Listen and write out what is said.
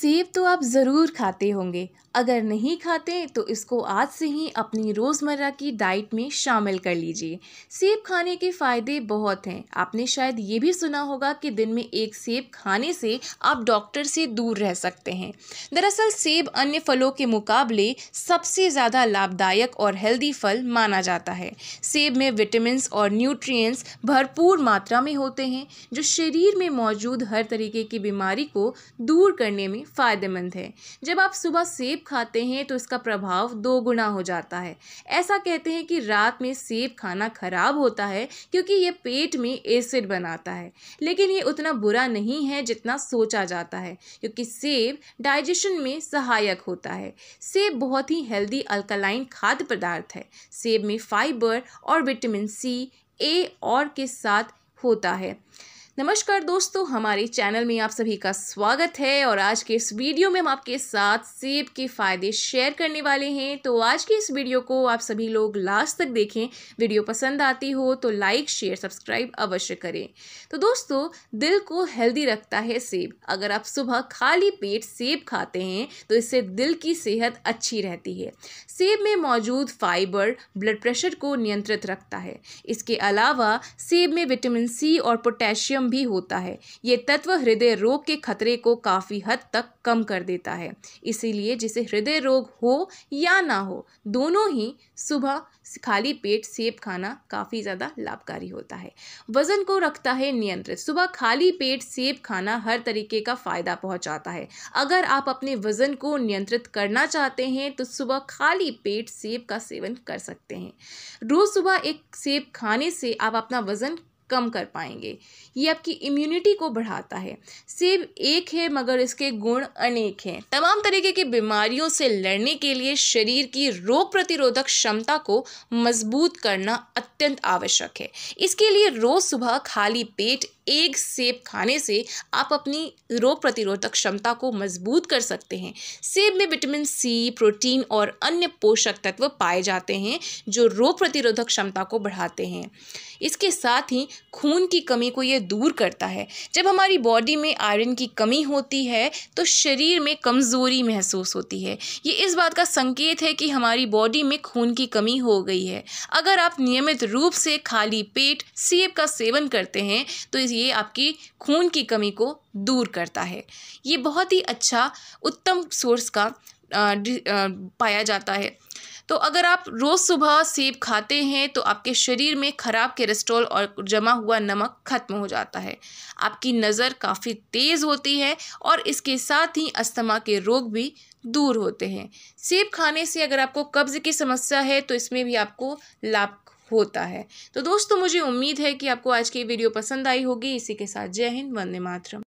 सेब तो आप ज़रूर खाते होंगे अगर नहीं खाते तो इसको आज से ही अपनी रोज़मर्रा की डाइट में शामिल कर लीजिए सेब खाने के फ़ायदे बहुत हैं आपने शायद ये भी सुना होगा कि दिन में एक सेब खाने से आप डॉक्टर से दूर रह सकते हैं दरअसल सेब अन्य फलों के मुकाबले सबसे ज़्यादा लाभदायक और हेल्दी फल माना जाता है सेब में विटामिन और न्यूट्रियस भरपूर मात्रा में होते हैं जो शरीर में मौजूद हर तरीके की बीमारी को दूर करने में फ़ायदेमंद है जब आप सुबह सेब खाते हैं तो इसका प्रभाव दो गुना हो जाता है ऐसा कहते हैं कि रात में सेब खाना खराब होता है क्योंकि ये पेट में एसिड बनाता है लेकिन ये उतना बुरा नहीं है जितना सोचा जाता है क्योंकि सेब डाइजेशन में सहायक होता है सेब बहुत ही हेल्दी अल्कलाइन खाद्य पदार्थ है सेब में फाइबर और विटामिन सी ए और के साथ होता है नमस्कार दोस्तों हमारे चैनल में आप सभी का स्वागत है और आज के इस वीडियो में हम आपके साथ सेब के फ़ायदे शेयर करने वाले हैं तो आज की इस वीडियो को आप सभी लोग लास्ट तक देखें वीडियो पसंद आती हो तो लाइक शेयर सब्सक्राइब अवश्य करें तो दोस्तों दिल को हेल्दी रखता है सेब अगर आप सुबह खाली पेट सेब खाते हैं तो इससे दिल की सेहत अच्छी रहती है सेब में मौजूद फाइबर ब्लड प्रेशर को नियंत्रित रखता है इसके अलावा सेब में विटामिन सी और पोटेशियम भी होता है ये तत्व हृदय रोग के खतरे को काफ़ी हद तक कम कर देता है इसीलिए जिसे हृदय रोग हो या ना हो दोनों ही सुबह खाली पेट सेब खाना काफ़ी ज़्यादा लाभकारी होता है वज़न को रखता है नियंत्रित सुबह खाली पेट सेब खाना हर तरीके का फ़ायदा पहुंचाता है अगर आप अपने वज़न को नियंत्रित करना चाहते हैं तो सुबह खाली पेट सेब का सेवन कर सकते हैं रोज़ सुबह एक सेब खाने से आप अपना वज़न कम कर पाएंगे ये आपकी इम्यूनिटी को बढ़ाता है सेब एक है मगर इसके गुण अनेक हैं तमाम तरीके की बीमारियों से लड़ने के लिए शरीर की रोग प्रतिरोधक क्षमता को मजबूत करना अत्यंत आवश्यक है इसके लिए रोज़ सुबह खाली पेट एक सेब खाने से आप अपनी रोग प्रतिरोधक क्षमता को मजबूत कर सकते हैं सेब में विटामिन सी प्रोटीन और अन्य पोषक तत्व पाए जाते हैं जो रोग प्रतिरोधक क्षमता को बढ़ाते हैं इसके साथ ही खून की कमी को ये दूर करता है जब हमारी बॉडी में आयरन की कमी होती है तो शरीर में कमज़ोरी महसूस होती है ये इस बात का संकेत है कि हमारी बॉडी में खून की कमी हो गई है अगर आप नियमित रूप से खाली पेट सेब का सेवन करते हैं तो ये आपकी खून की कमी को दूर करता है ये बहुत ही अच्छा उत्तम सोर्स का आ, आ, पाया जाता है तो अगर आप रोज़ सुबह सेब खाते हैं तो आपके शरीर में ख़राब कोलेस्ट्रॉल और जमा हुआ नमक ख़त्म हो जाता है आपकी नज़र काफ़ी तेज़ होती है और इसके साथ ही अस्थमा के रोग भी दूर होते हैं सेब खाने से अगर आपको कब्ज़ की समस्या है तो इसमें भी आपको लाभ होता है तो दोस्तों मुझे उम्मीद है कि आपको आज की वीडियो पसंद आई होगी इसी के साथ जय हिंद वंदे मातरम